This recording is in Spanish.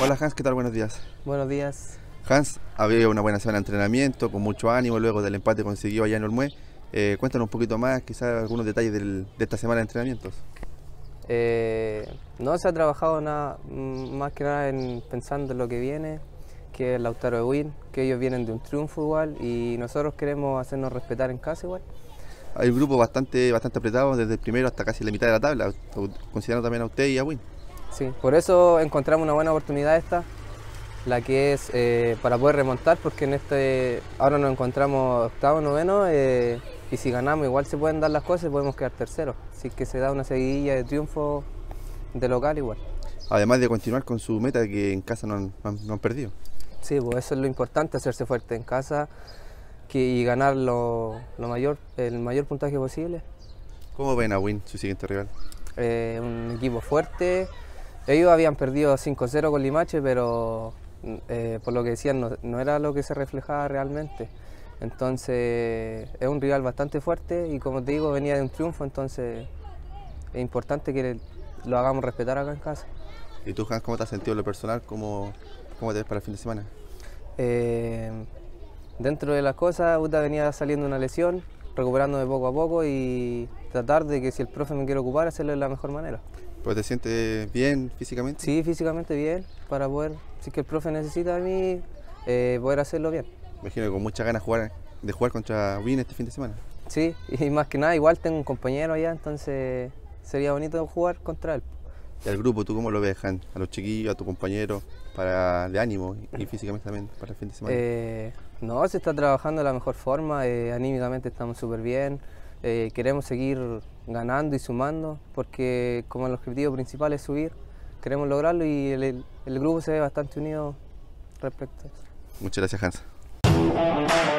Hola Hans, ¿qué tal? Buenos días. Buenos días. Hans, había una buena semana de entrenamiento, con mucho ánimo luego del empate consiguió allá en Olmué. Eh, cuéntanos un poquito más, quizás algunos detalles de esta semana de entrenamientos. Eh, no se ha trabajado nada, mm, más que nada en pensando en lo que viene, que es Lautaro de Win, que ellos vienen de un triunfo igual y nosotros queremos hacernos respetar en casa igual. Hay un grupo bastante, bastante apretado desde el primero hasta casi la mitad de la tabla, considerando también a usted y a Win. Sí, por eso encontramos una buena oportunidad esta, la que es eh, para poder remontar, porque en este ahora nos encontramos octavo, noveno, eh, y si ganamos igual se pueden dar las cosas y podemos quedar tercero. Así que se da una seguidilla de triunfo de local igual. Además de continuar con su meta que en casa no han, perdido. Sí, pues eso es lo importante, hacerse fuerte en casa y ganar lo, mayor, el mayor puntaje posible. ¿Cómo ven a Win, su siguiente rival? Eh, un equipo fuerte, ellos habían perdido 5-0 con Limache, pero eh, por lo que decían no, era lo que se reflejaba realmente. Entonces es un rival bastante fuerte y como te digo venía de un triunfo, entonces es importante que lo hagamos respetar acá en casa. ¿Y tú, Hans, cómo te has sentido lo personal? ¿Cómo, cómo te ves para el fin de semana? Eh, dentro de las cosas, Uta venía saliendo una lesión, de poco a poco y tratar de que si el profe me quiere ocupar, hacerlo de la mejor manera. ¿Pues te sientes bien físicamente? Sí, físicamente bien, para poder, si es que el profe necesita a mí, eh, poder hacerlo bien. Imagino que con muchas ganas jugar, de jugar contra Win este fin de semana. Sí, y más que nada, igual tengo un compañero allá, entonces sería bonito jugar contra él. ¿Y al grupo, tú cómo lo ves, Han? A los chiquillos, a tu compañero, para de ánimo y físicamente también para el fin de semana. Eh, no, se está trabajando de la mejor forma, eh, anímicamente estamos súper bien. Eh, queremos seguir ganando y sumando porque como el objetivo principal es subir, queremos lograrlo y el, el grupo se ve bastante unido respecto a eso. Muchas gracias, Hans.